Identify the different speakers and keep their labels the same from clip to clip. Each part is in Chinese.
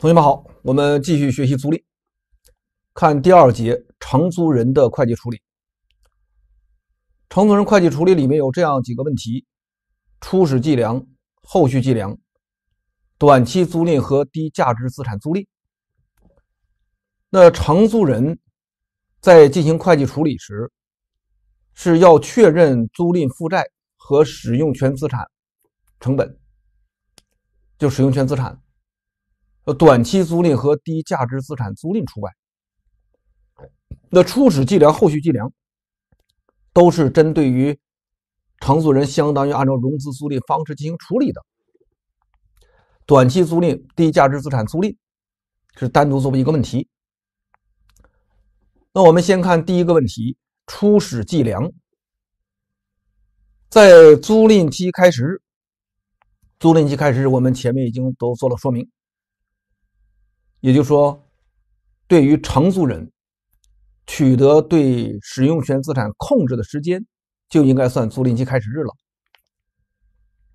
Speaker 1: 同学们好，我们继续学习租赁，看第二节承租人的会计处理。承租人会计处理里面有这样几个问题：初始计量、后续计量、短期租赁和低价值资产租赁。那承租人在进行会计处理时，是要确认租赁负债和使用权资产成本，就使用权资产。短期租赁和低价值资产租赁除外，那初始计量、后续计量都是针对于承租人，相当于按照融资租赁方式进行处理的。短期租赁、低价值资产租赁是单独作为一个问题。那我们先看第一个问题：初始计量，在租赁期开始，租赁期开始，我们前面已经都做了说明。也就是说，对于承租人取得对使用权资产控制的时间，就应该算租赁期开始日了。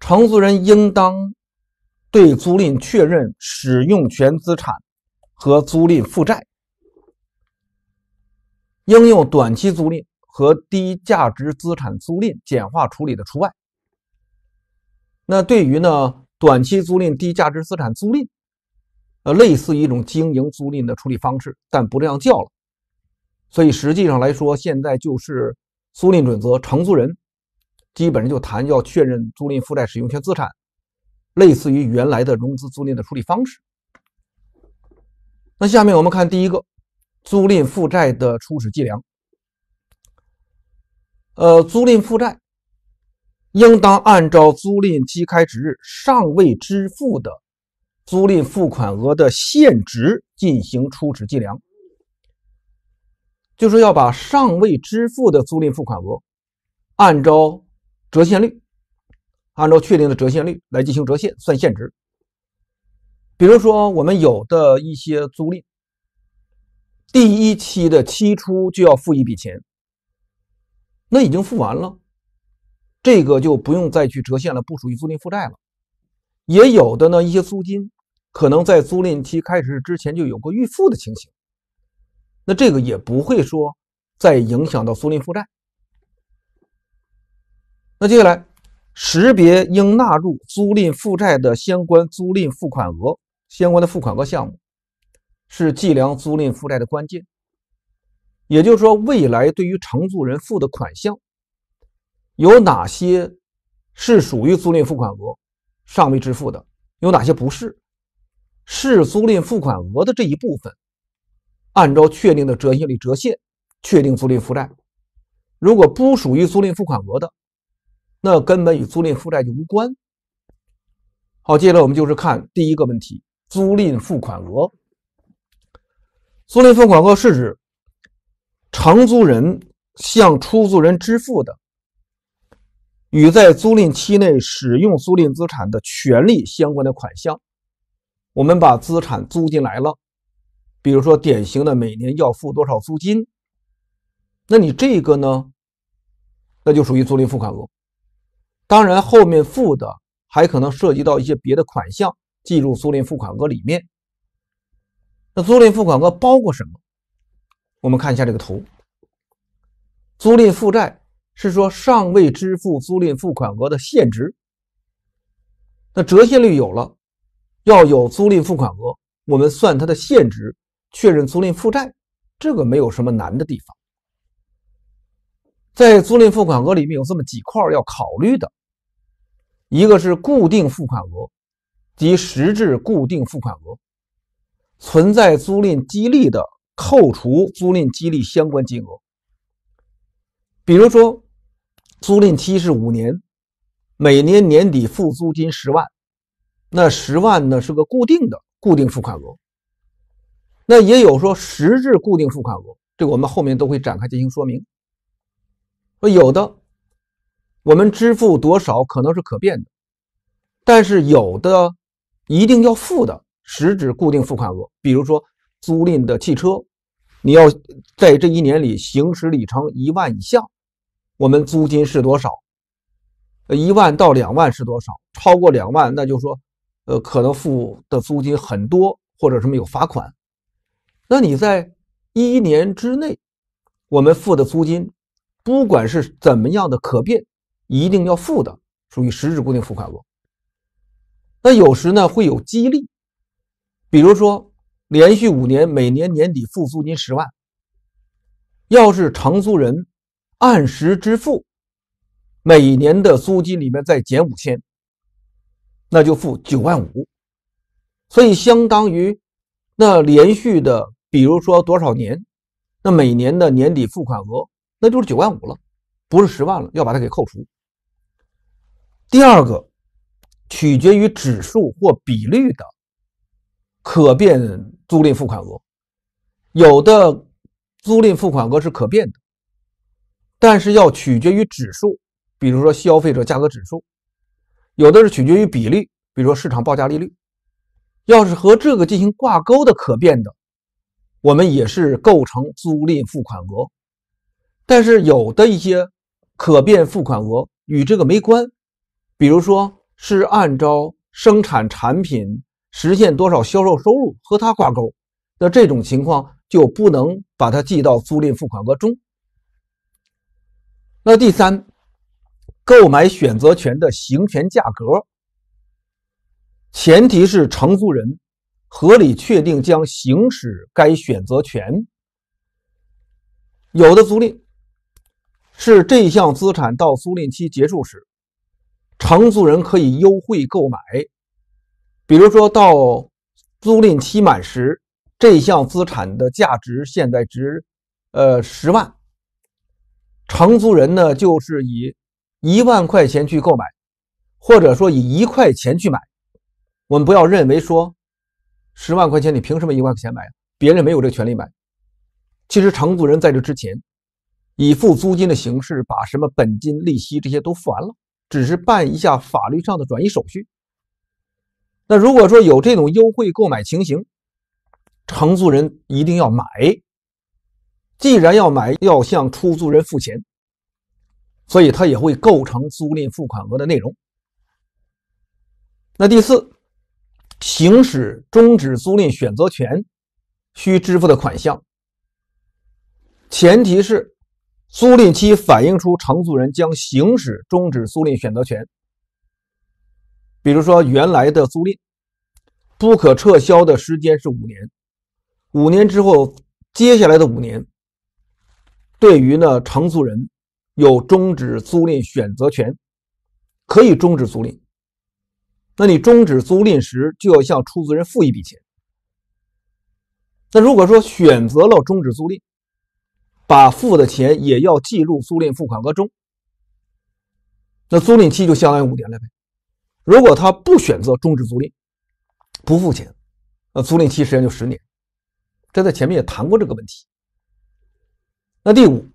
Speaker 1: 承租人应当对租赁确认使用权资产和租赁负债，应用短期租赁和低价值资产租赁简化处理的除外。那对于呢，短期租赁、低价值资产租赁。呃，类似于一种经营租赁的处理方式，但不这样叫了。所以实际上来说，现在就是租赁准则承租人，基本上就谈要确认租赁负债、使用权资产，类似于原来的融资租赁的处理方式。那下面我们看第一个，租赁负债的初始计量。呃，租赁负债应当按照租赁期开始日尚未支付的。租赁付款额的现值进行初始计量，就是要把尚未支付的租赁付款额按照折现率，按照确定的折现率来进行折现算现值。比如说，我们有的一些租赁，第一期的期初就要付一笔钱，那已经付完了，这个就不用再去折现了，不属于租赁负债了。也有的呢，一些租金可能在租赁期开始之前就有过预付的情形，那这个也不会说再影响到租赁负债。那接下来，识别应纳入租赁负债的相关租赁付款额相关的付款额项目，是计量租赁负债的关键。也就是说，未来对于承租人付的款项，有哪些是属于租赁付款额？尚未支付的有哪些？不是，是租赁付款额的这一部分，按照确定的折现率折现，确定租赁负债。如果不属于租赁付款额的，那根本与租赁负债就无关。好，接着我们就是看第一个问题：租赁付款额。租赁付款额是指承租人向出租人支付的。与在租赁期内使用租赁资产的权利相关的款项，我们把资产租进来了，比如说典型的每年要付多少租金，那你这个呢，那就属于租赁付款额。当然，后面付的还可能涉及到一些别的款项计入租赁付款额里面。那租赁付款额包括什么？我们看一下这个图，租赁负债。是说尚未支付租赁付款额的现值。那折现率有了，要有租赁付款额，我们算它的现值，确认租赁负债，这个没有什么难的地方。在租赁付款额里面有这么几块要考虑的，一个是固定付款额及实质固定付款额，存在租赁激励的，扣除租赁激励相关金额，比如说。租赁期是五年，每年年底付租金十万，那十万呢是个固定的固定付款额。那也有说实质固定付款额，这个我们后面都会展开进行说明。说有的我们支付多少可能是可变的，但是有的一定要付的实质固定付款额，比如说租赁的汽车，你要在这一年里行驶里程一万以下。我们租金是多少？一万到两万是多少？超过两万，那就说，呃，可能付的租金很多，或者什么有罚款。那你在一年之内，我们付的租金，不管是怎么样的可变，一定要付的，属于实质固定付款额。那有时呢会有激励，比如说连续五年每年年底付租金十万，要是承租人。按时支付，每年的租金里面再减五千，那就付九万五。所以相当于那连续的，比如说多少年，那每年的年底付款额那就是九万五了，不是十万了，要把它给扣除。第二个，取决于指数或比率的可变租赁付款额，有的租赁付款额是可变的。但是要取决于指数，比如说消费者价格指数，有的是取决于比例，比如说市场报价利率。要是和这个进行挂钩的可变的，我们也是构成租赁付款额。但是有的一些可变付款额与这个没关，比如说是按照生产产品实现多少销售收入和它挂钩，那这种情况就不能把它记到租赁付款额中。那第三，购买选择权的行权价格，前提是承租人合理确定将行使该选择权。有的租赁是这项资产到租赁期结束时，承租人可以优惠购买。比如说到租赁期满时，这项资产的价值现在值呃十万。承租人呢，就是以一万块钱去购买，或者说以一块钱去买。我们不要认为说十万块钱你凭什么一块钱买？别人没有这个权利买。其实承租人在这之前以付租金的形式把什么本金、利息这些都付完了，只是办一下法律上的转移手续。那如果说有这种优惠购买情形，承租人一定要买。既然要买，要向出租人付钱，所以它也会构成租赁付款额的内容。那第四，行使终止租赁选择权需支付的款项，前提是租赁期反映出承租人将行使终止租赁选择权。比如说，原来的租赁不可撤销的时间是五年，五年之后，接下来的五年。对于呢承租人有终止租赁选择权，可以终止租赁。那你终止租赁时就要向出租人付一笔钱。那如果说选择了终止租赁，把付的钱也要计入租赁付款额中。那租赁期就相当于五年了呗。如果他不选择终止租赁，不付钱，那租赁期实际上就十年。这在前面也谈过这个问题。那第五，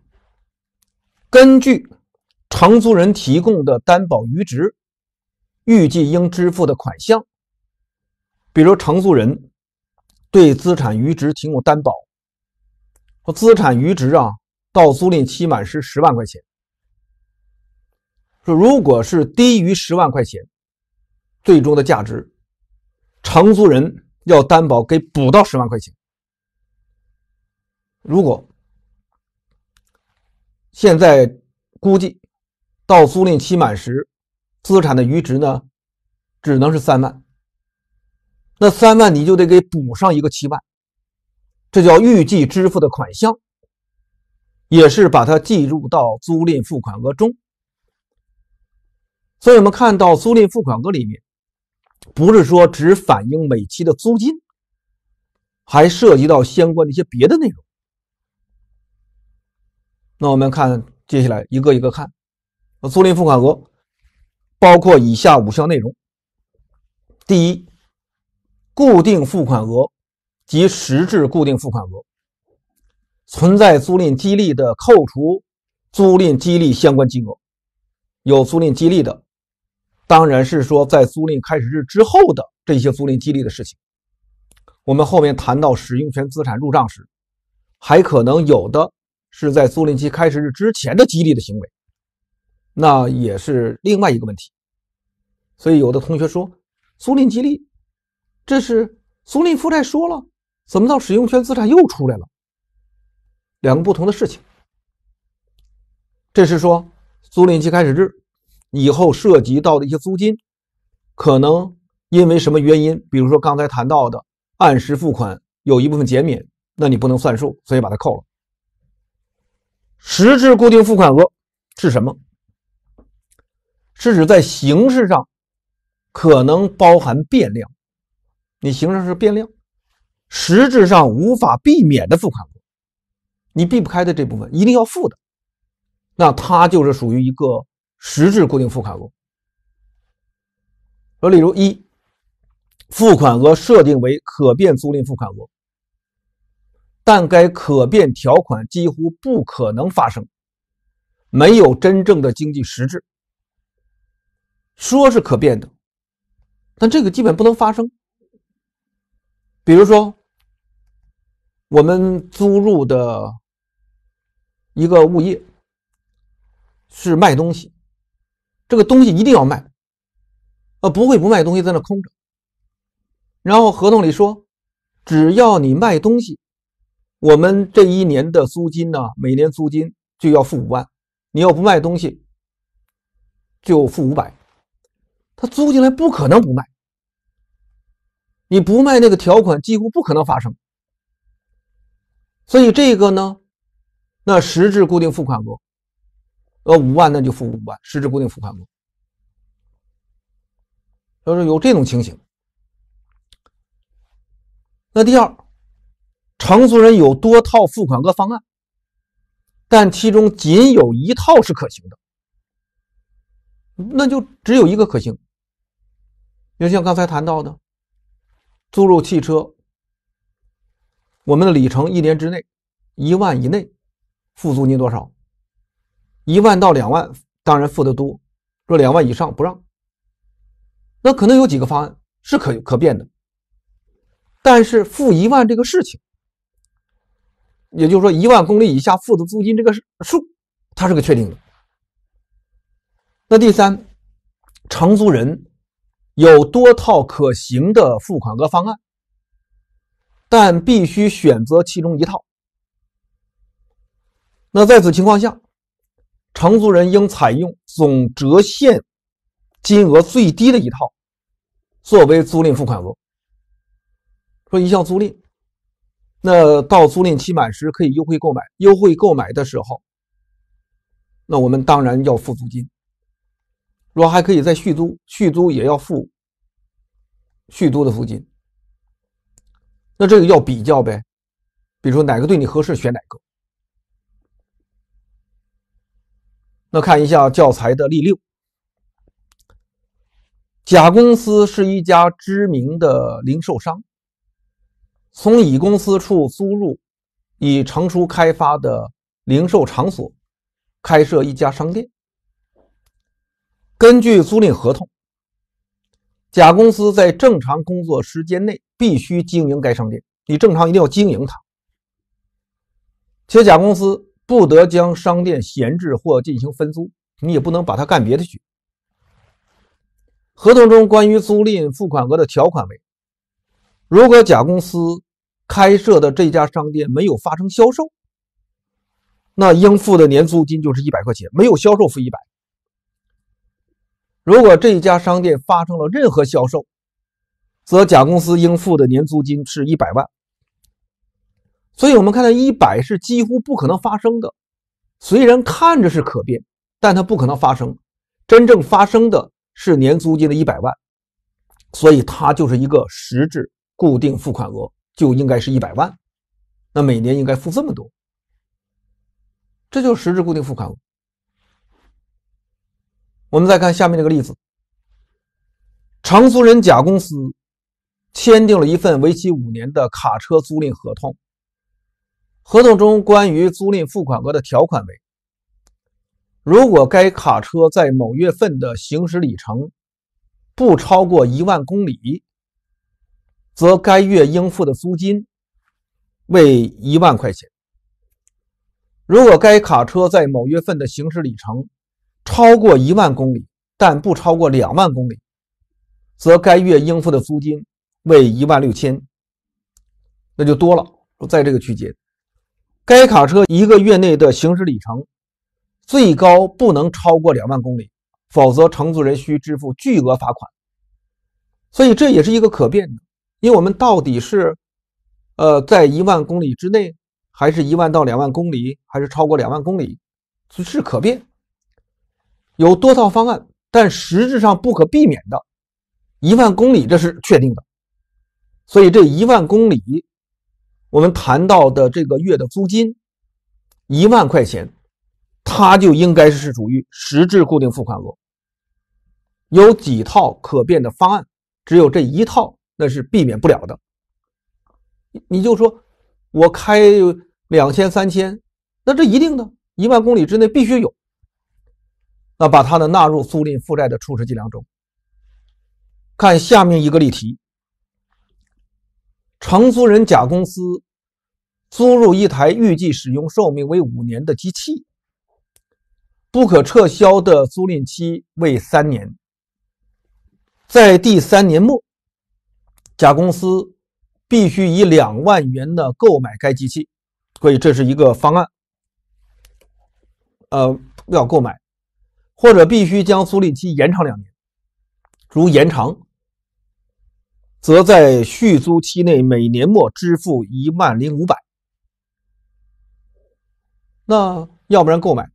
Speaker 1: 根据承租人提供的担保余值，预计应支付的款项，比如承租人对资产余值提供担保，说资产余值啊，到租赁期满时十万块钱，说如果是低于十万块钱，最终的价值，承租人要担保给补到十万块钱，如果。现在估计到租赁期满时，资产的余值呢，只能是三万。那三万你就得给补上一个七万，这叫预计支付的款项，也是把它计入到租赁付款额中。所以，我们看到租赁付款额里面，不是说只反映每期的租金，还涉及到相关的一些别的内容。那我们看接下来一个一个看，租赁付款额包括以下五项内容：第一，固定付款额及实质固定付款额；存在租赁激励的，扣除租赁激励相关金额；有租赁激励的，当然是说在租赁开始日之后的这些租赁激励的事情。我们后面谈到使用权资产入账时，还可能有的。是在租赁期开始日之前的激励的行为，那也是另外一个问题。所以有的同学说，租赁激励这是租赁负债说了，怎么到使用权资产又出来了？两个不同的事情。这是说租赁期开始日以后涉及到的一些租金，可能因为什么原因，比如说刚才谈到的按时付款有一部分减免，那你不能算数，所以把它扣了。实质固定付款额是什么？是指在形式上可能包含变量，你形式是变量，实质上无法避免的付款额，你避不开的这部分一定要付的，那它就是属于一个实质固定付款额。说例如一，付款额设定为可变租赁付款额。但该可变条款几乎不可能发生，没有真正的经济实质。说是可变的，但这个基本不能发生。比如说，我们租入的一个物业是卖东西，这个东西一定要卖，呃，不会不卖东西在那空着。然后合同里说，只要你卖东西。我们这一年的租金呢，每年租金就要付五万，你要不卖东西，就付五百。他租进来不可能不卖，你不卖那个条款几乎不可能发生。所以这个呢，那实质固定付款额，呃五万那就付五万，实质固定付款额，要是有这种情形。那第二。承租人有多套付款额方案，但其中仅有一套是可行的，那就只有一个可行。就像刚才谈到的，租入汽车，我们的里程一年之内，一万以内，付租金多少？一万到两万，当然付的多；若两万以上，不让。那可能有几个方案是可可变的，但是付一万这个事情。也就是说，一万公里以下付的租金这个数，它是个确定的。那第三，承租人有多套可行的付款额方案，但必须选择其中一套。那在此情况下，承租人应采用总折现金额最低的一套作为租赁付款额。说一项租赁。那到租赁期满时，可以优惠购买。优惠购买的时候，那我们当然要付租金。若还可以再续租，续租也要付续租的租金。那这个要比较呗，比如说哪个对你合适，选哪个。那看一下教材的例六，甲公司是一家知名的零售商。从乙公司处租入已成熟开发的零售场所，开设一家商店。根据租赁合同，甲公司在正常工作时间内必须经营该商店，你正常一定要经营它。且甲公司不得将商店闲置或进行分租，你也不能把它干别的去。合同中关于租赁付款额的条款为：如果甲公司开设的这家商店没有发生销售，那应付的年租金就是一百块钱，没有销售付一百。如果这家商店发生了任何销售，则甲公司应付的年租金是一百万。所以，我们看到一百是几乎不可能发生的，虽然看着是可变，但它不可能发生。真正发生的是年租金的一百万，所以它就是一个实质固定付款额。就应该是一百万，那每年应该付这么多，这就是实质固定付款我们再看下面这个例子：承租人甲公司签订了一份为期五年的卡车租赁合同，合同中关于租赁付款额的条款为：如果该卡车在某月份的行驶里程不超过一万公里。则该月应付的租金为一万块钱。如果该卡车在某月份的行驶里程超过一万公里，但不超过两万公里，则该月应付的租金为一万六千，那就多了在这个区间。该卡车一个月内的行驶里程最高不能超过两万公里，否则承租人需支付巨额罚款。所以这也是一个可变的。因为我们到底是，呃，在一万公里之内，还是一万到两万公里，还是超过两万公里，是可变，有多套方案，但实质上不可避免的，一万公里这是确定的，所以这一万公里，我们谈到的这个月的租金，一万块钱，它就应该是属于实质固定付款额，有几套可变的方案，只有这一套。那是避免不了的，你就说，我开两千、三千，那这一定呢，一万公里之内必须有。那把它呢纳入租赁负债的初始计量中。看下面一个例题：承租人甲公司租入一台预计使用寿命为五年的机器，不可撤销的租赁期为三年，在第三年末。甲公司必须以两万元的购买该机器，所以这是一个方案。呃，要购买，或者必须将租赁期延长两年。如延长，则在续租期内每年末支付一万零五百。那要不然购买，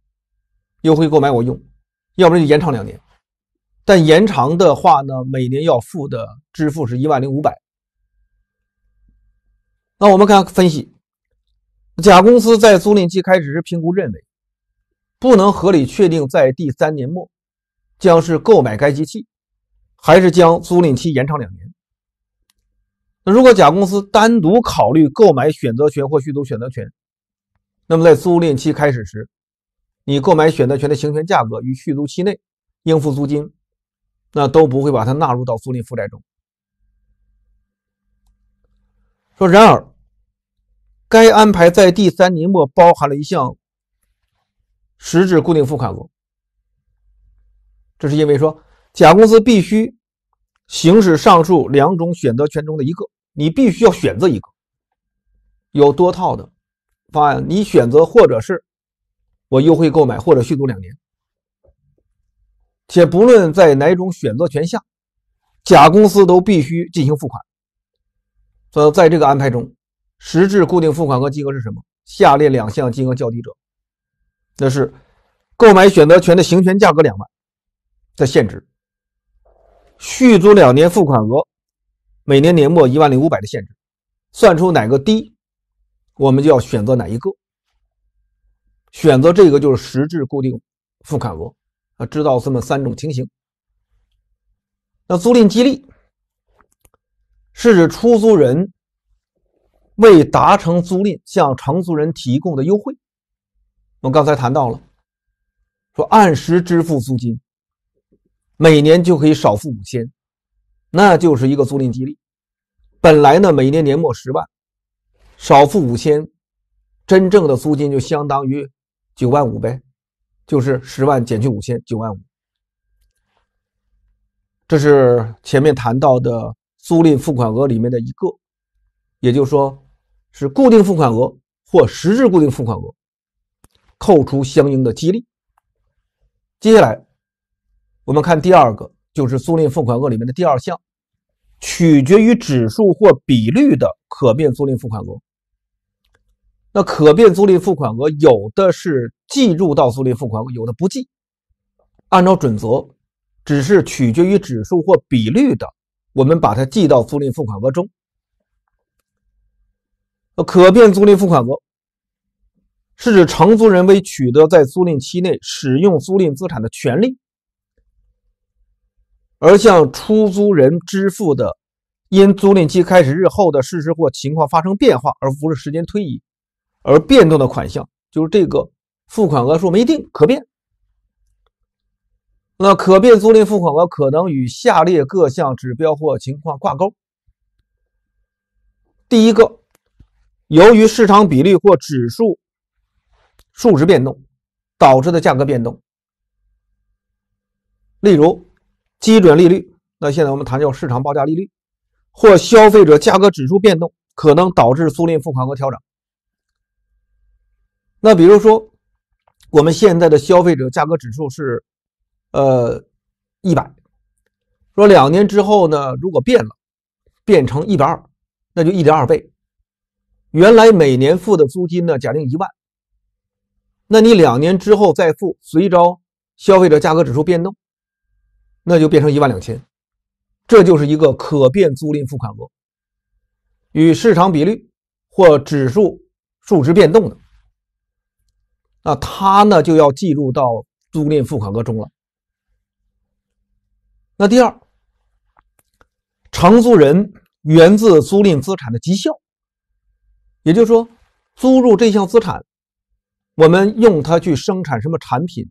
Speaker 1: 优惠购买我用；要不然就延长两年。但延长的话呢，每年要付的。支付是一万零五百。那我们看分析，甲公司在租赁期开始时评估认为，不能合理确定在第三年末将是购买该机器，还是将租赁期延长两年。那如果甲公司单独考虑购买选择权或续租选择权，那么在租赁期开始时，你购买选择权的行权价格与续租期内应付租金，那都不会把它纳入到租赁负债中。说，然而，该安排在第三年末包含了一项实质固定付款额。这是因为说，甲公司必须行使上述两种选择权中的一个，你必须要选择一个。有多套的方案，你选择或者是我优惠购买，或者续租两年。且不论在哪种选择权下，甲公司都必须进行付款。所以，在这个安排中，实质固定付款额金额是什么？下列两项金额较低者，那是购买选择权的行权价格两万的限值，续租两年付款额每年年末一万零五百的限值，算出哪个低，我们就要选择哪一个。选择这个就是实质固定付款额啊。知道这么三种情形，那租赁激励。是指出租人未达成租赁向承租人提供的优惠。我们刚才谈到了，说按时支付租金，每年就可以少付五千，那就是一个租赁激励。本来呢，每年年末十万，少付五千，真正的租金就相当于九万五呗，就是十万减去五千，九万五。这是前面谈到的。租赁付款额里面的一个，也就是说是固定付款额或实质固定付款额，扣除相应的激励。接下来我们看第二个，就是租赁付款额里面的第二项，取决于指数或比率的可变租赁付款额。那可变租赁付款额有的是计入到租赁付款，有的不计。按照准则，只是取决于指数或比率的。我们把它记到租赁付款额中。可变租赁付款额是指承租人为取得在租赁期内使用租赁资产的权利，而向出租人支付的，因租赁期开始日后的事实或情况发生变化，而不是时间推移而变动的款项。就是这个付款额数没定，可变。那可变租赁付款额可能与下列各项指标或情况挂钩：第一个，由于市场比率或指数数值变动导致的价格变动，例如基准利率。那现在我们谈叫市场报价利率，或消费者价格指数变动可能导致租赁付款额调整。那比如说，我们现在的消费者价格指数是。呃，一百，说两年之后呢，如果变了，变成一百二，那就一点二倍。原来每年付的租金呢，假定一万，那你两年之后再付，随着消费者价格指数变动，那就变成一万两千，这就是一个可变租赁付款额，与市场比率或指数数值变动的，那它呢就要计入到租赁付款额中了。那第二，承租人源自租赁资产的绩效，也就是说，租入这项资产，我们用它去生产什么产品，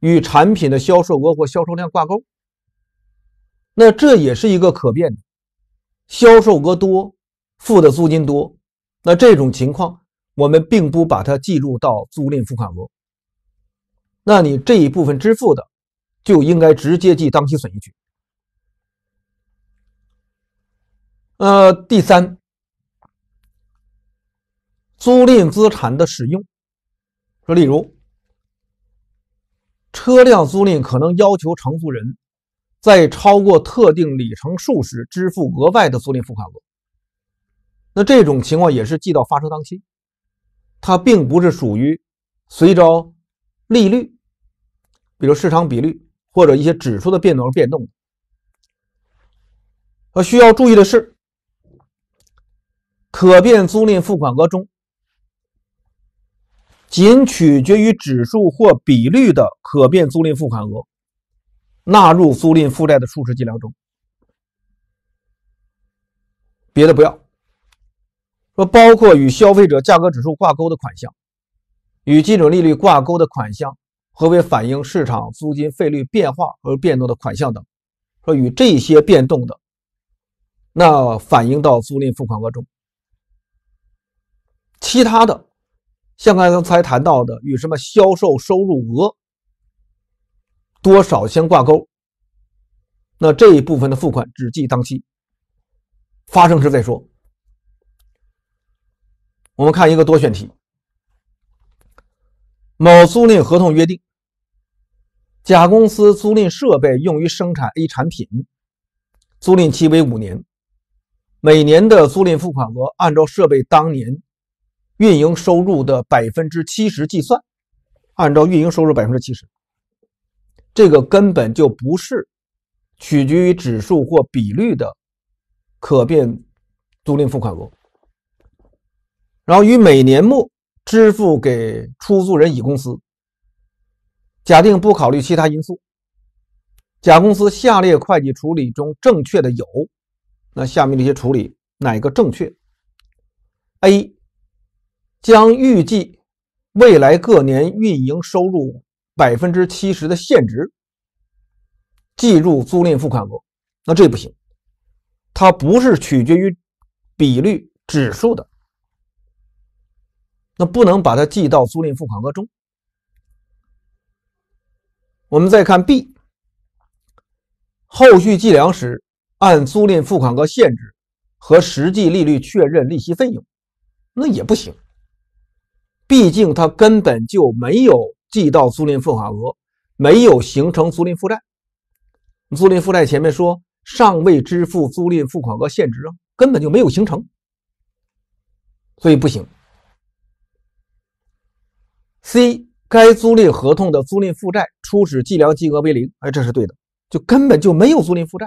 Speaker 1: 与产品的销售额或销售量挂钩。那这也是一个可变的，销售额多，付的租金多。那这种情况，我们并不把它计入到租赁付款额。那你这一部分支付的。就应该直接记当期损益去。呃，第三，租赁资产的使用，说例如车辆租赁，可能要求承租人在超过特定里程数时支付额外的租赁付款额。那这种情况也是记到发车当期，它并不是属于随着利率，比如市场比率。或者一些指数的变动而变动。而需要注意的是，可变租赁付款额中，仅取决于指数或比率的可变租赁付款额，纳入租赁负债的初始计量中。别的不要。说包括与消费者价格指数挂钩的款项，与基准利率挂钩的款项。何为反映市场租金费率变化而变动的款项等？说与这些变动的，那反映到租赁付款额中。其他的，像刚才才谈到的，与什么销售收入额多少相挂钩？那这一部分的付款只记当期发生时再说。我们看一个多选题：某租赁合同约定。甲公司租赁设备用于生产 A 产品，租赁期为五年，每年的租赁付款额按照设备当年运营收入的百分之七十计算，按照运营收入百分之七十，这个根本就不是取决于指数或比率的可变租赁付款额，然后于每年末支付给出租人乙公司。假定不考虑其他因素，甲公司下列会计处理中正确的有，那下面这些处理哪个正确？A，将预计未来各年运营收入百分之七十的现值计入租赁付款额，那这不行，它不是取决于比率指数的，那不能把它记到租赁付款额中。我们再看 B，后续计量时按租赁付款额限制和实际利率确认利息费用，那也不行，毕竟它根本就没有记到租赁付款额，没有形成租赁负债。租赁负债前面说尚未支付租赁付款额现值啊，根本就没有形成，所以不行。C。该租赁合同的租赁负债初始计量金额为零，哎，这是对的，就根本就没有租赁负债，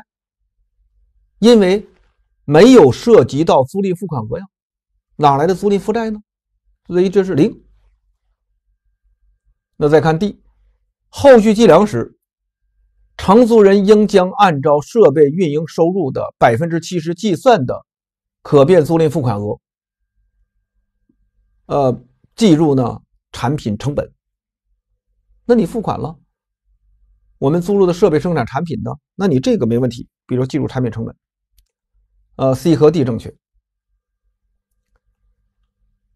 Speaker 1: 因为没有涉及到租赁付款额呀，哪来的租赁负债呢？所以这是零。那再看 D，后续计量时，承租人应将按照设备运营收入的百分之七十计算的可变租赁付款额，呃，计入呢产品成本。那你付款了，我们租入的设备生产产品呢？那你这个没问题，比如计入产品成本。呃，C 和 D 正确。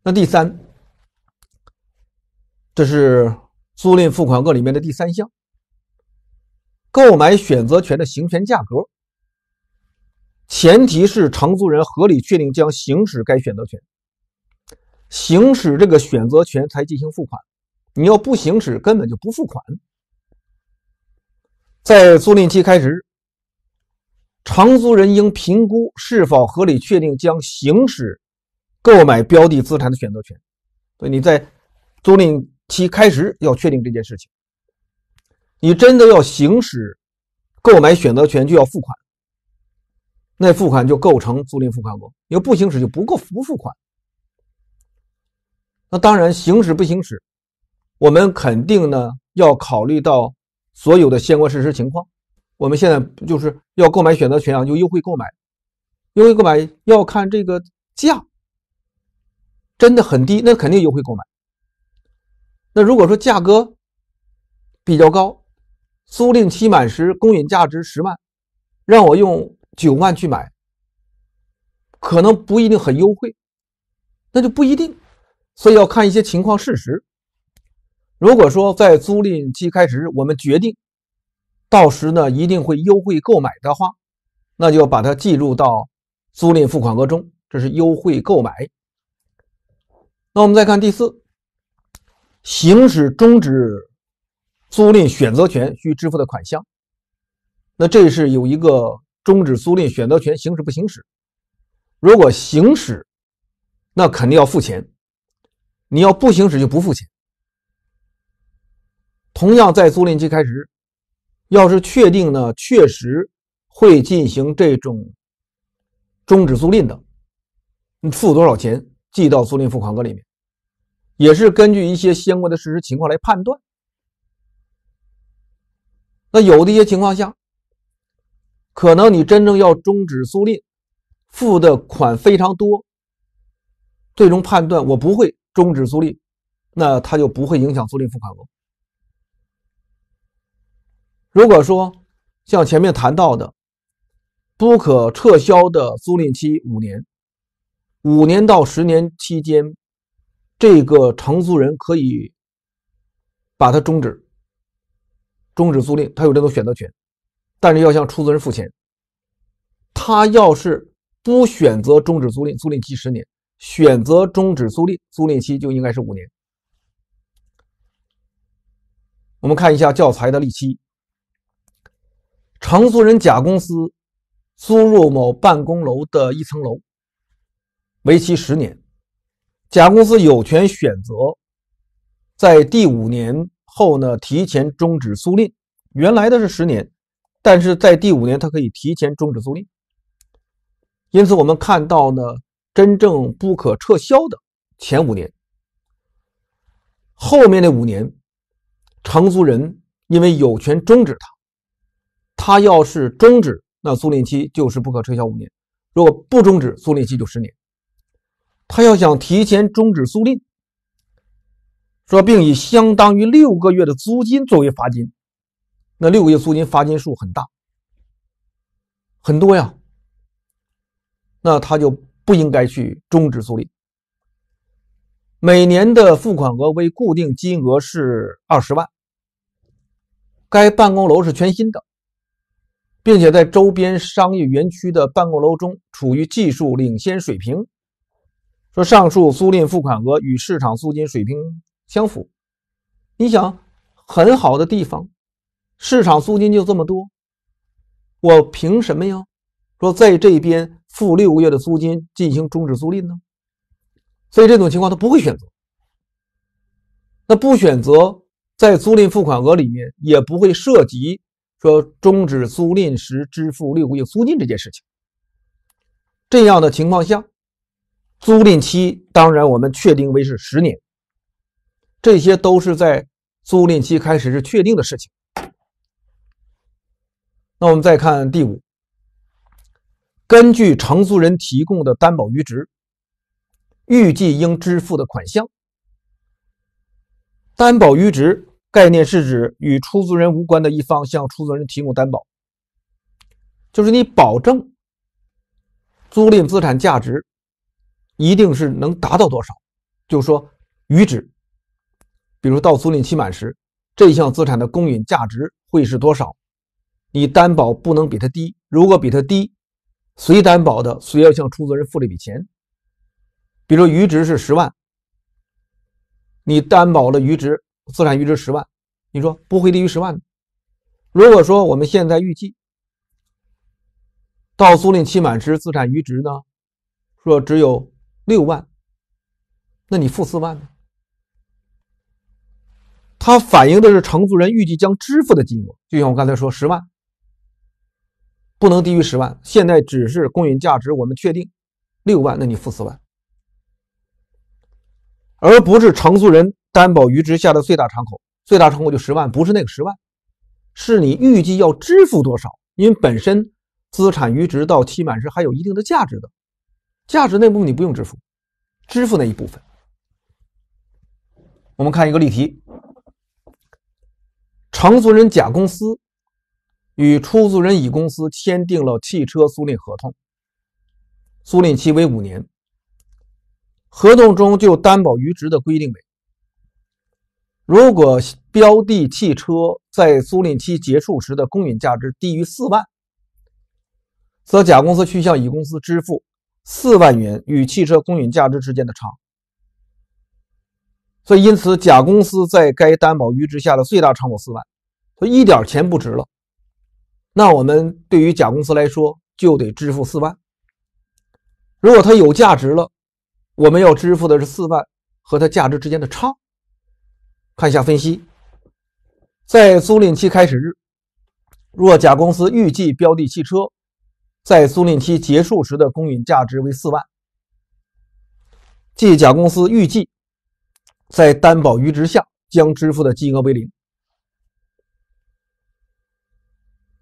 Speaker 1: 那第三，这是租赁付款额里面的第三项，购买选择权的行权价格，前提是承租人合理确定将行使该选择权，行使这个选择权才进行付款。你要不行使，根本就不付款。在租赁期开始，长租人应评估是否合理确定将行使购买标的资产的选择权。所以你在租赁期开始要确定这件事情。你真的要行使购买选择权，就要付款。那付款就构成租赁付款额。要不行使就不够不付款。那当然，行使不行使。我们肯定呢要考虑到所有的相关事实情况。我们现在就是要购买选择权啊，就优惠购买。优惠购买要看这个价，真的很低，那肯定优惠购买。那如果说价格比较高，租赁期满时公允价值十万，让我用九万去买，可能不一定很优惠，那就不一定。所以要看一些情况事实。如果说在租赁期开始，我们决定到时呢一定会优惠购买的话，那就把它计入到租赁付款额中，这是优惠购买。那我们再看第四，行使终止租赁选择权需支付的款项。那这是有一个终止租赁选择权行使不行使，如果行使，那肯定要付钱；你要不行使就不付钱。同样，在租赁期开始，要是确定呢，确实会进行这种终止租赁的，你付多少钱记到租赁付款额里面，也是根据一些相关的事实情况来判断。那有的一些情况下，可能你真正要终止租赁，付的款非常多，最终判断我不会终止租赁，那它就不会影响租赁付款额。如果说像前面谈到的，不可撤销的租赁期五年，五年到十年期间，这个承租人可以把它终止，终止租赁，他有这种选择权，但是要向出租人付钱。他要是不选择终止租赁，租赁期十年；选择终止租赁，租赁期就应该是五年。我们看一下教材的例七。承租人甲公司租入某办公楼的一层楼，为期十年。甲公司有权选择在第五年后呢提前终止租赁。原来的是十年，但是在第五年他可以提前终止租赁。因此，我们看到呢，真正不可撤销的前五年，后面的五年，承租人因为有权终止它。他要是终止，那租赁期就是不可撤销五年；如果不终止，租赁期就十年。他要想提前终止租赁，说并以相当于六个月的租金作为罚金，那六个月租金罚金数很大，很多呀。那他就不应该去终止租赁。每年的付款额为固定金额是二十万。该办公楼是全新的。并且在周边商业园区的办公楼中处于技术领先水平。说上述租赁付款额与市场租金水平相符。你想，很好的地方，市场租金就这么多，我凭什么要说在这边付六个月的租金进行终止租赁呢？所以这种情况他不会选择。那不选择，在租赁付款额里面也不会涉及。说终止租赁时支付六个月租金这件事情，这样的情况下，租赁期当然我们确定为是十年，这些都是在租赁期开始是确定的事情。那我们再看第五，根据承租人提供的担保余值，预计应支付的款项，担保余值。概念是指与出租人无关的一方向出租人提供担保，就是你保证租赁资产价值一定是能达到多少，就说余值，比如到租赁期满时，这项资产的公允价值会是多少？你担保不能比它低，如果比它低，谁担保的，谁要向出租人付这笔钱。比如余值是十万，你担保了余值。资产预值十万，你说不会低于十万。如果说我们现在预计到租赁期满时资产余值呢，说只有六万，那你付四万呢？它反映的是承租人预计将支付的金额，就像我刚才说十万，不能低于十万。现在只是公允价值，我们确定六万，那你付四万，而不是承租人。担保余值下的最大敞口，最大敞口就十万，不是那个十万，是你预计要支付多少？因为本身资产余值到期满时还有一定的价值的，价值那部分你不用支付，支付那一部分。我们看一个例题：承租人甲公司与出租人乙公司签订了汽车租赁合同，租赁期为五年，合同中就担保余值的规定为。如果标的汽车在租赁期结束时的公允价值低于四万，则甲公司需向乙公司支付四万元与汽车公允价值之间的差。所以，因此，甲公司在该担保余值下的最大偿付四万，所以一点钱不值了。那我们对于甲公司来说，就得支付四万。如果它有价值了，我们要支付的是四万和它价值之间的差。看一下分析，在租赁期开始日，若甲公司预计标的汽车在租赁期结束时的公允价值为四万，即甲公司预计在担保余值下将支付的金额为零，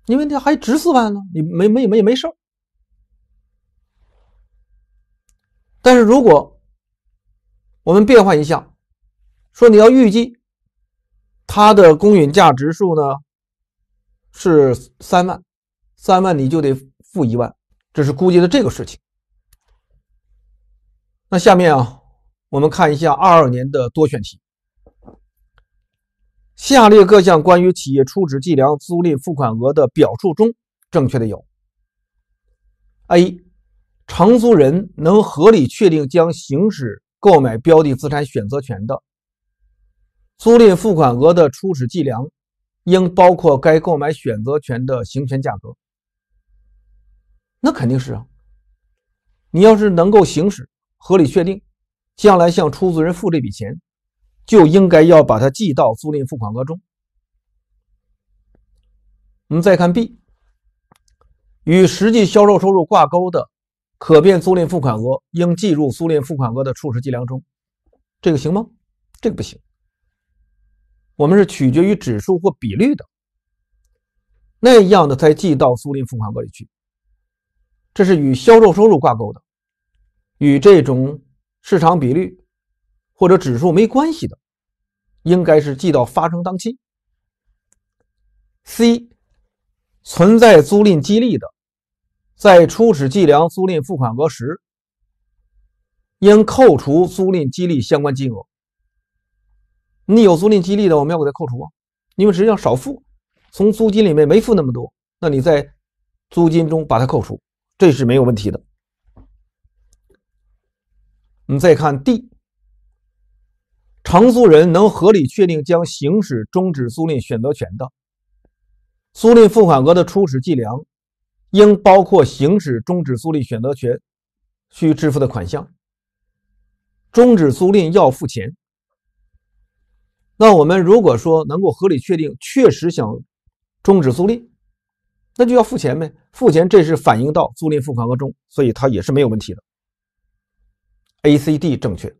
Speaker 1: 因为这还值四万呢，你没没没没事但是如果我们变换一下，说你要预计。它的公允价值数呢是三万，三万你就得付一万，这是估计的这个事情。那下面啊，我们看一下二二年的多选题。下列各项关于企业初始计量租赁付款额的表述中，正确的有：A. 承租人能合理确定将行使购买标的资产选择权的。租赁付款额的初始计量，应包括该购买选择权的行权价格。那肯定是啊。你要是能够行使，合理确定，将来向出租人付这笔钱，就应该要把它记到租赁付款额中。我们再看 B，与实际销售收入挂钩的可变租赁付款额应计入租赁付款额的初始计量中，这个行吗？这个不行。我们是取决于指数或比率的那样的才记到租赁付款额里去，这是与销售收入挂钩的，与这种市场比率或者指数没关系的，应该是记到发生当期。C，存在租赁激励的，在初始计量租赁付款额时，应扣除租赁激励相关金额。你有租赁激励的，我们要给他扣除，因为实际上少付，从租金里面没付那么多，那你在租金中把它扣除，这是没有问题的。你再看 D，承租人能合理确定将行使终止租赁选择权的，租赁付款额的初始计量，应包括行使终止租赁选择权需支付的款项。终止租赁要付钱。那我们如果说能够合理确定确实想终止租赁，那就要付钱呗，付钱这是反映到租赁付款额中，所以它也是没有问题的。A、C、D 正确。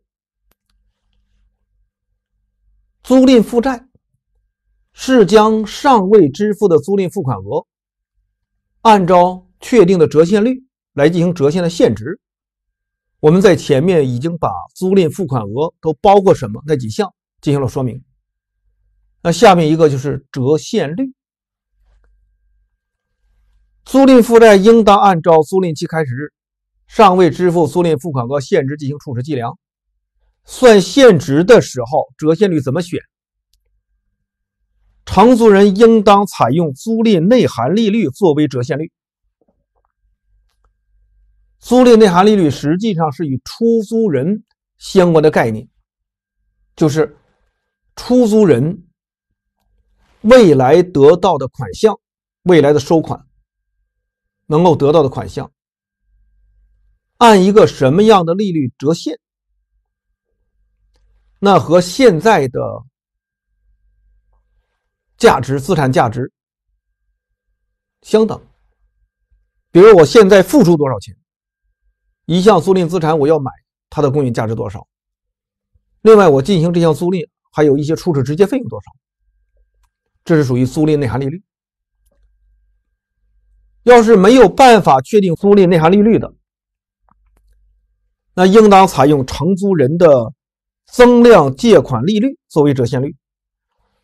Speaker 1: 租赁负债是将尚未支付的租赁付款额按照确定的折现率来进行折现的现值。我们在前面已经把租赁付款额都包括什么那几项进行了说明。那下面一个就是折现率，租赁负债应当按照租赁期开始日尚未支付租赁付款额现值进行初始计量。算现值的时候，折现率怎么选？承租人应当采用租赁内含利率作为折现率。租赁内含利率实际上是与出租人相关的概念，就是出租人。未来得到的款项，未来的收款能够得到的款项，按一个什么样的利率折现，那和现在的价值、资产价值相等。比如我现在付出多少钱，一项租赁资产我要买，它的公允价值多少？另外，我进行这项租赁还有一些初始直接费用多少？这是属于租赁内含利率。要是没有办法确定租赁内含利率的，那应当采用承租人的增量借款利率作为折现率。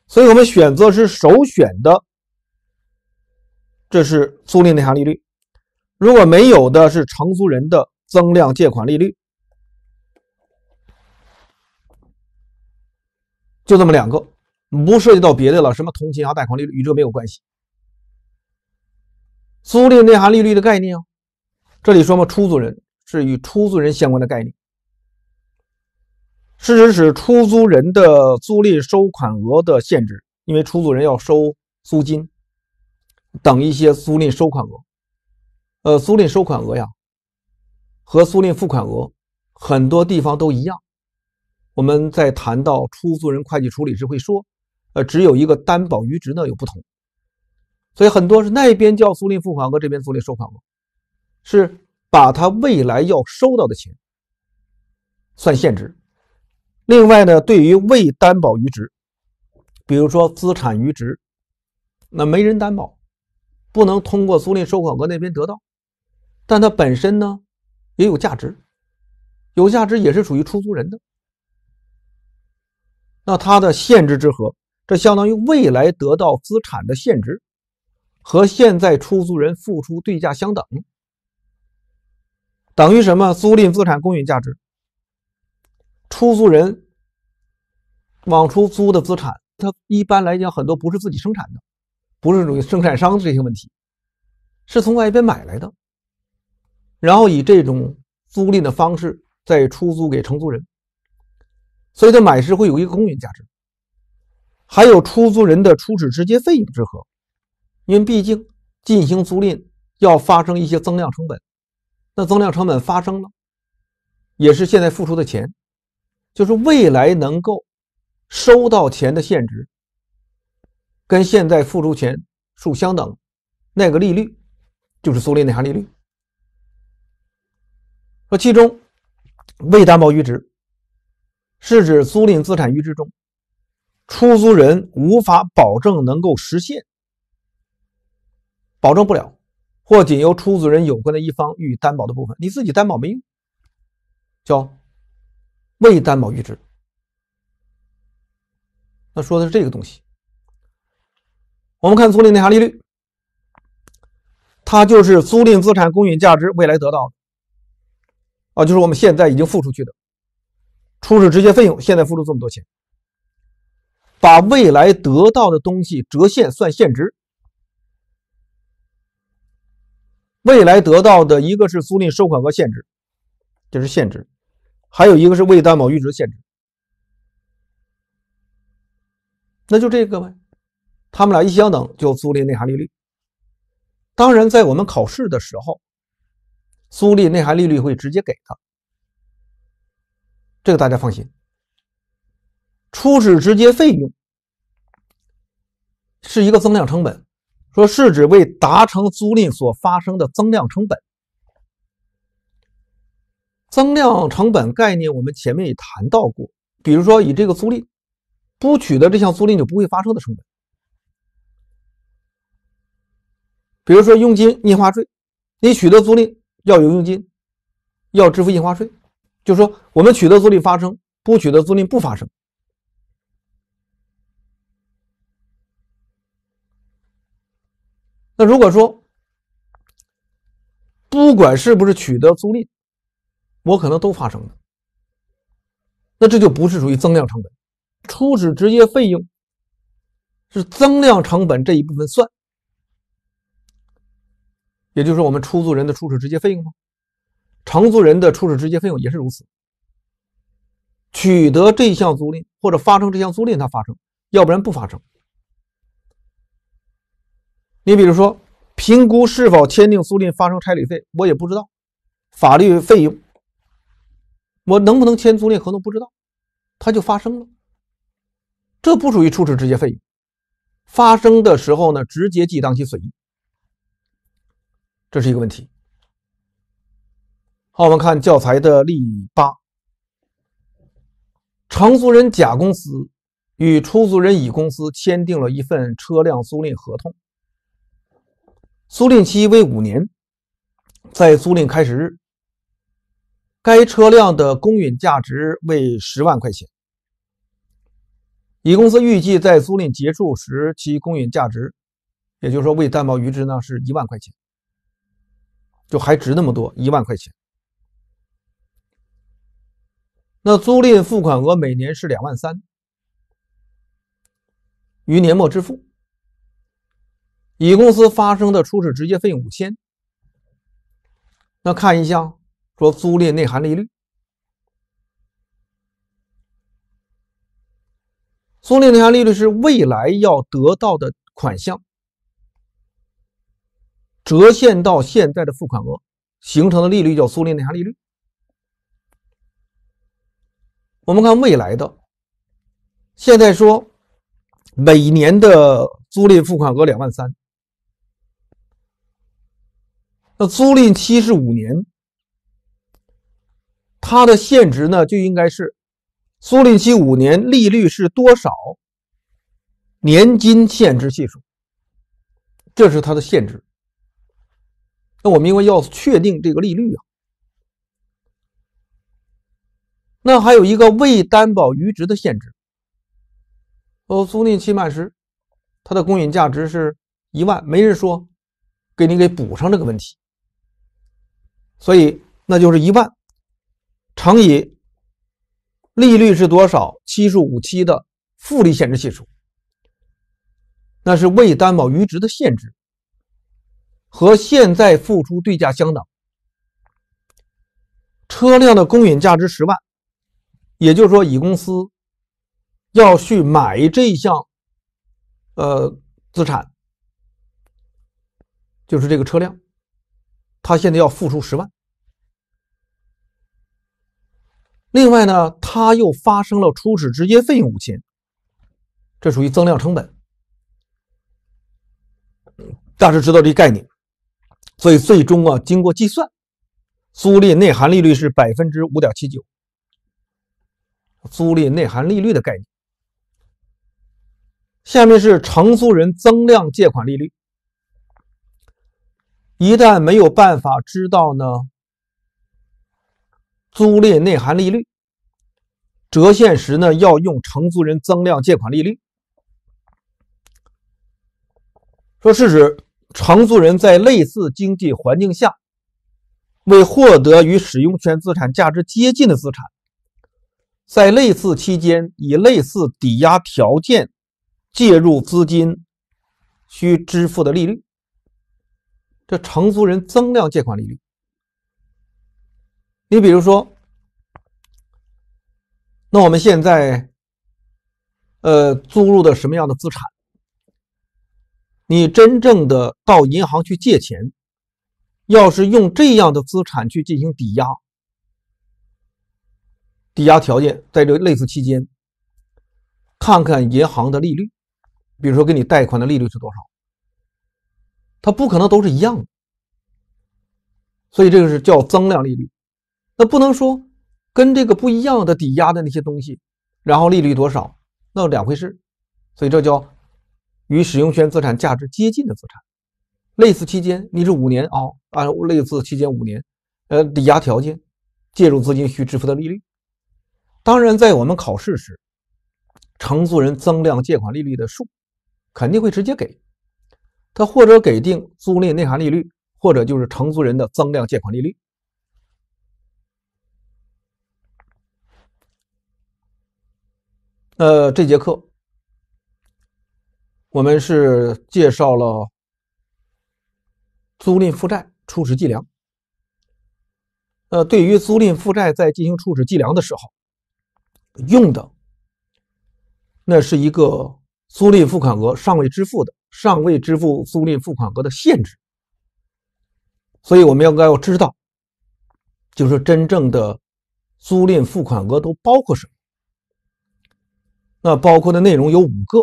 Speaker 1: 所以我们选择是首选的，这是租赁内含利率。如果没有的是承租人的增量借款利率，就这么两个。不涉及到别的了，什么同情啊、贷款利率与这没有关系。租赁内含利率的概念啊，这里说嘛，出租人是与出租人相关的概念，是指使出租人的租赁收款额的限制，因为出租人要收租金等一些租赁收款额。呃，租赁收款额呀，和租赁付款额很多地方都一样。我们在谈到出租人会计处理时会说。呃，只有一个担保余值呢有不同，所以很多是那边叫租赁付款额，这边租赁收款额，是把他未来要收到的钱算现值。另外呢，对于未担保余值，比如说资产余值，那没人担保，不能通过租赁收款额那边得到，但它本身呢也有价值，有价值也是属于出租人的，那它的限制之和。这相当于未来得到资产的现值和现在出租人付出对价相等，等于什么？租赁资产公允价值。出租人往出租的资产，它一般来讲很多不是自己生产的，不是属于生产商这些问题，是从外边买来的，然后以这种租赁的方式再出租给承租人，所以它买时会有一个公允价值。还有出租人的初始直接费用之和，因为毕竟进行租赁要发生一些增量成本，那增量成本发生了，也是现在付出的钱，就是未来能够收到钱的现值，跟现在付出钱数相等，那个利率就是租赁内含利率。说其中未担保余值是指租赁资产余值中。出租人无法保证能够实现，保证不了，或仅由出租人有关的一方予以担保的部分，你自己担保没用，叫未担保预值。那说的是这个东西。我们看租赁内含利率，它就是租赁资产公允价值未来得到的，啊，就是我们现在已经付出去的初始直接费用，现在付出这么多钱。把未来得到的东西折现算现值，未来得到的一个是租赁收款额限制，这是限制；还有一个是未担保预值限制，那就这个呗，他们俩一相等就租赁内含利率。当然，在我们考试的时候，租赁内含利率会直接给他，这个大家放心。初始直接费用是一个增量成本，说是指为达成租赁所发生的增量成本。增量成本概念我们前面也谈到过，比如说以这个租赁不取得这项租赁就不会发生的成本，比如说佣金、印花税，你取得租赁要有佣金，要支付印花税，就是说我们取得租赁发生，不取得租赁不发生。那如果说，不管是不是取得租赁，我可能都发生了，那这就不是属于增量成本，初始直接费用是增量成本这一部分算，也就是我们出租人的初始直接费用吗？承租人的初始直接费用也是如此，取得这项租赁或者发生这项租赁它发生，要不然不发生。你比如说，评估是否签订租赁发生差旅费，我也不知道，法律费用，我能不能签租赁合同不知道，它就发生了，这不属于初始直接费用，发生的时候呢，直接记当期损益，这是一个问题。好，我们看教材的例八，承租人甲公司与出租人乙公司签订了一份车辆租赁合同。租赁期为五年，在租赁开始日，该车辆的公允价值为十万块钱。乙公司预计在租赁结束时其公允价值，也就是说未担保余值呢是一万块钱，就还值那么多一万块钱。那租赁付款额每年是两万三，于年末支付。乙公司发生的初始直接费用五千。那看一下，说租赁内含利率，租赁内含利率是未来要得到的款项折现到现在的付款额形成的利率，叫租赁内含利率。我们看未来的，现在说每年的租赁付款额两万三。那租赁期是五年，它的现值呢就应该是租赁期五年，利率是多少？年金现值系数，这是它的现值。那我们因为要确定这个利率啊，那还有一个未担保余值的限制。哦，租赁期满时，它的公允价值是一万，没人说，给你给补上这个问题。所以那就是一万乘以利率是多少？七十五期的复利限制系数，那是未担保余值的限制和现在付出对价相等。车辆的公允价值十万，也就是说，乙公司要去买这项呃资产，就是这个车辆。他现在要付出十万，另外呢，他又发生了初始直接费用五千，这属于增量成本，大致知道这概念，所以最终啊，经过计算，租赁内含利率是百分之五点七九，租赁内含利率的概念。下面是承租人增量借款利率。一旦没有办法知道呢，租赁内含利率折现时呢，要用承租人增量借款利率。说是指承租人在类似经济环境下，为获得与使用权资产价值接近的资产，在类似期间以类似抵押条件介入资金需支付的利率。这承租人增量借款利率，你比如说，那我们现在呃租入的什么样的资产？你真正的到银行去借钱，要是用这样的资产去进行抵押，抵押条件在这类似期间，看看银行的利率，比如说给你贷款的利率是多少？它不可能都是一样，所以这个是叫增量利率。那不能说跟这个不一样的抵押的那些东西，然后利率多少那两回事。所以这叫与使用权资产价值接近的资产。类似期间你是五年啊，按类似期间五年，呃，抵押条件、借入资金需支付的利率。当然，在我们考试时，承租人增量借款利率的数肯定会直接给。他或者给定租赁内含利率，或者就是承租人的增量借款利率。呃，这节课我们是介绍了租赁负债初始计量。呃，对于租赁负债在进行初始计量的时候，用的那是一个租赁付款额尚未支付的。尚未支付租赁付款额的限制，所以我们要要知道，就是真正的租赁付款额都包括什么？那包括的内容有五个，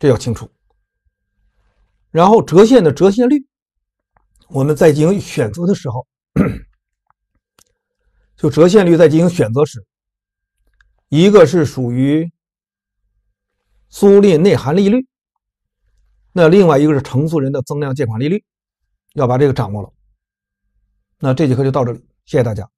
Speaker 1: 这要清楚。然后折现的折现率，我们在进行选择的时候，就折现率在进行选择时，一个是属于租赁内含利率。那另外一个是承租人的增量借款利率，要把这个掌握了。那这节课就到这里，谢谢大家。